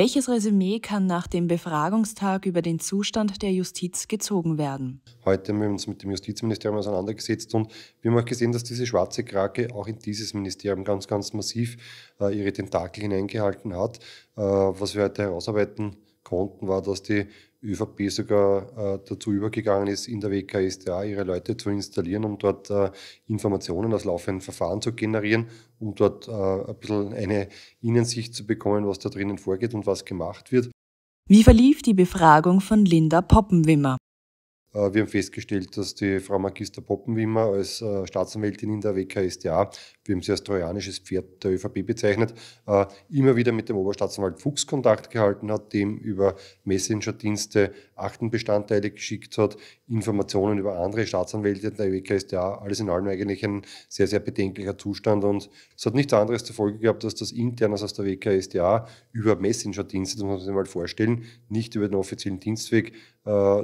Welches Resümee kann nach dem Befragungstag über den Zustand der Justiz gezogen werden? Heute haben wir uns mit dem Justizministerium auseinandergesetzt und wir haben auch gesehen, dass diese schwarze Krake auch in dieses Ministerium ganz, ganz massiv äh, ihre Tentakel hineingehalten hat. Äh, was wir heute herausarbeiten konnten, war, dass die ÖVP sogar äh, dazu übergegangen ist, in der WKSDA ihre Leute zu installieren, um dort äh, Informationen aus laufenden Verfahren zu generieren, um dort äh, ein bisschen eine Innensicht zu bekommen, was da drinnen vorgeht und was gemacht wird. Wie verlief die Befragung von Linda Poppenwimmer? Äh, wir haben festgestellt, dass die Frau Magister Poppenwimmer als äh, Staatsanwältin in der WKStA, wir haben sie als trojanisches Pferd der ÖVP bezeichnet, äh, immer wieder mit dem Oberstaatsanwalt Fuchs Kontakt gehalten hat, dem über Messenger-Dienste Achtenbestandteile geschickt hat, Informationen über andere Staatsanwälte der WKStA, alles in allem eigentlich ein sehr, sehr bedenklicher Zustand. Und es hat nichts anderes zur Folge gehabt, dass das intern aus der WKStA über Messenger-Dienste, das muss man sich mal vorstellen, nicht über den offiziellen Dienstweg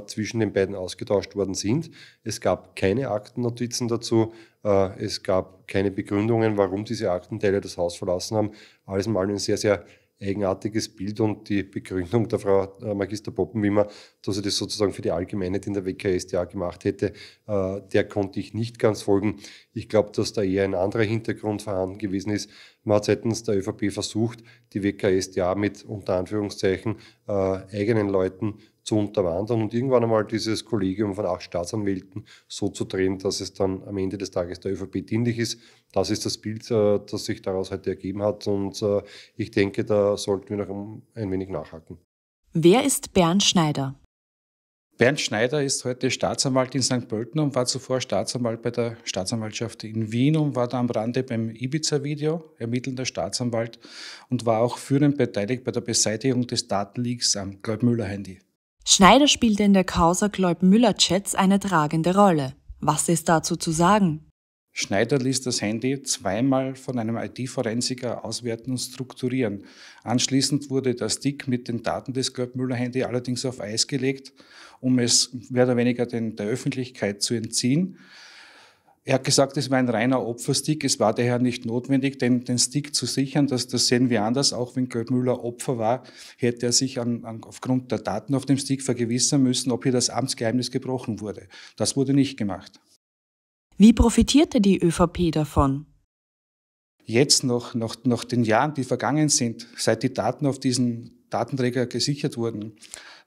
zwischen den beiden aus ausgetauscht worden sind. Es gab keine Aktennotizen dazu. Äh, es gab keine Begründungen, warum diese Aktenteile das Haus verlassen haben. Alles mal ein sehr, sehr eigenartiges Bild und die Begründung der Frau äh, Magister Poppenwimmer, dass sie das sozusagen für die Allgemeinheit in der WKSDA gemacht hätte, äh, der konnte ich nicht ganz folgen. Ich glaube, dass da eher ein anderer Hintergrund vorhanden gewesen ist. Man hat seitens der ÖVP versucht, die WKSDA mit unter Anführungszeichen eigenen Leuten zu unterwandern und irgendwann einmal dieses Kollegium von acht Staatsanwälten so zu drehen, dass es dann am Ende des Tages der ÖVP dienlich ist. Das ist das Bild, äh, das sich daraus heute ergeben hat und äh, ich denke, da sollten wir noch ein wenig nachhaken. Wer ist Bernd Schneider? Bernd Schneider ist heute Staatsanwalt in St. Pölten und war zuvor Staatsanwalt bei der Staatsanwaltschaft in Wien und war da am Rande beim Ibiza-Video ermittelnder Staatsanwalt und war auch führend beteiligt bei der Beseitigung des Datenleaks am müller handy Schneider spielte in der Causa Gleub-Müller-Chats eine tragende Rolle. Was ist dazu zu sagen? Schneider ließ das Handy zweimal von einem IT-Forensiker auswerten und strukturieren. Anschließend wurde das Dick mit den Daten des müller handy allerdings auf Eis gelegt, um es mehr oder weniger den, der Öffentlichkeit zu entziehen. Er hat gesagt, es war ein reiner Opferstick. Es war daher nicht notwendig, den, den Stick zu sichern. Das, das sehen wir anders. Auch wenn Goldmüller Opfer war, hätte er sich an, an, aufgrund der Daten auf dem Stick vergewissern müssen, ob hier das Amtsgeheimnis gebrochen wurde. Das wurde nicht gemacht. Wie profitierte die ÖVP davon? Jetzt noch, nach, nach den Jahren, die vergangen sind, seit die Daten auf diesen Datenträger gesichert wurden,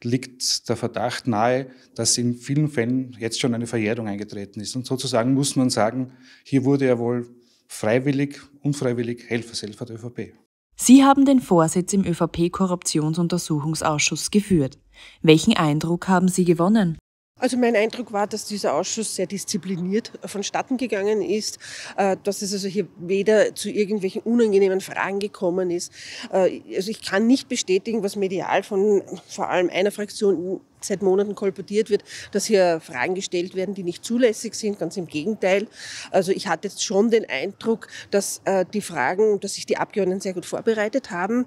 liegt der Verdacht nahe, dass in vielen Fällen jetzt schon eine Verjährung eingetreten ist. Und sozusagen muss man sagen, hier wurde ja wohl freiwillig, unfreiwillig Helfershelfer der ÖVP. Sie haben den Vorsitz im ÖVP-Korruptionsuntersuchungsausschuss geführt. Welchen Eindruck haben Sie gewonnen? Also mein Eindruck war, dass dieser Ausschuss sehr diszipliniert vonstatten gegangen ist, äh, dass es also hier weder zu irgendwelchen unangenehmen Fragen gekommen ist. Äh, also ich kann nicht bestätigen, was medial von vor allem einer Fraktion seit Monaten kolportiert wird, dass hier Fragen gestellt werden, die nicht zulässig sind. Ganz im Gegenteil. Also ich hatte jetzt schon den Eindruck, dass äh, die Fragen, dass sich die Abgeordneten sehr gut vorbereitet haben.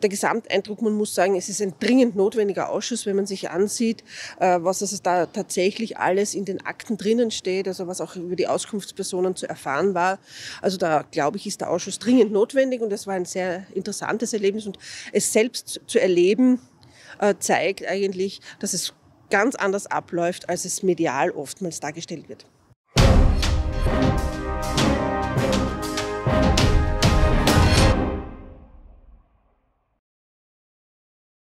Der Gesamteindruck, man muss sagen, es ist ein dringend notwendiger Ausschuss, wenn man sich ansieht, äh, was also da tatsächlich alles in den Akten drinnen steht, also was auch über die Auskunftspersonen zu erfahren war. Also da glaube ich, ist der Ausschuss dringend notwendig und es war ein sehr interessantes Erlebnis und es selbst zu erleben, äh, zeigt eigentlich, dass es ganz anders abläuft, als es medial oftmals dargestellt wird.